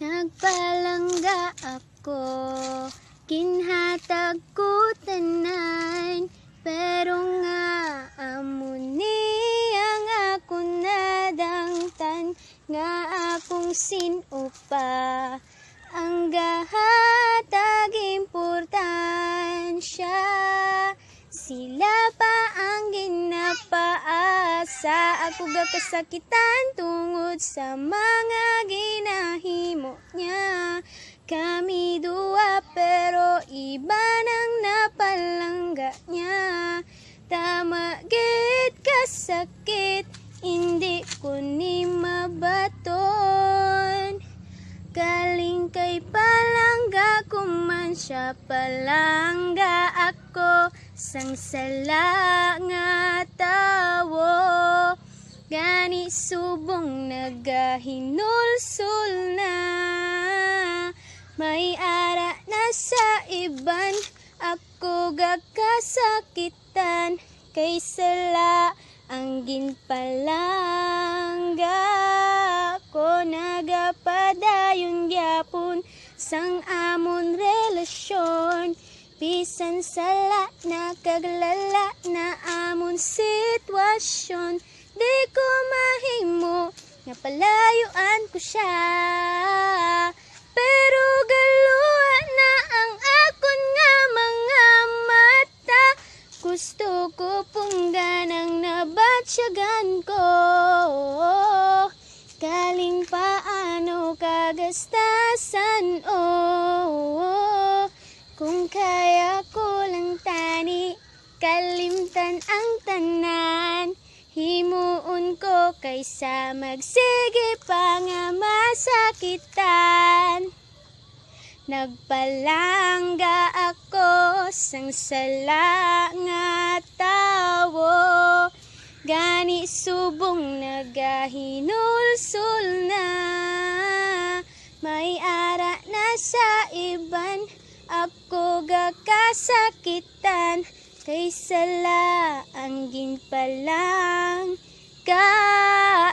Nagpalangga ako, kinhatag ko tanan, pero nga amuni ang ako nadangtan, nga akong sinupa, ang gahatag importansya, sila pa ang ginapaasa, ako gakasakitan tungod sa mga ginawa himo niya Kami dua pero iba nang napalangga niya Tama git kasakit Hindi ko ni mabaton Kaling kay palangga kuman siya palangga ako Sang sala nga tawo Gani subong nagahinulsul sa iban Ako gakasakitan Kay sala ang ginpalangga Ko nagapadayon gyapon Sang amon relasyon Bisan sala nakaglala na amon sitwasyon Di ko mahimo nga palayuan ko siya Gusto ko pong ganang nabatsyagan ko Kaling paano kagastasan oh Kung kaya ko lang tani Kalimtan ang tanan Himuon ko kaysa magsige pa nga masakitan Nagpalangga ako sang sala nga tawo Gani subong nagahinulsul na May ara na sa iban Ako gakasakitan Kay sala ang ginpalang ka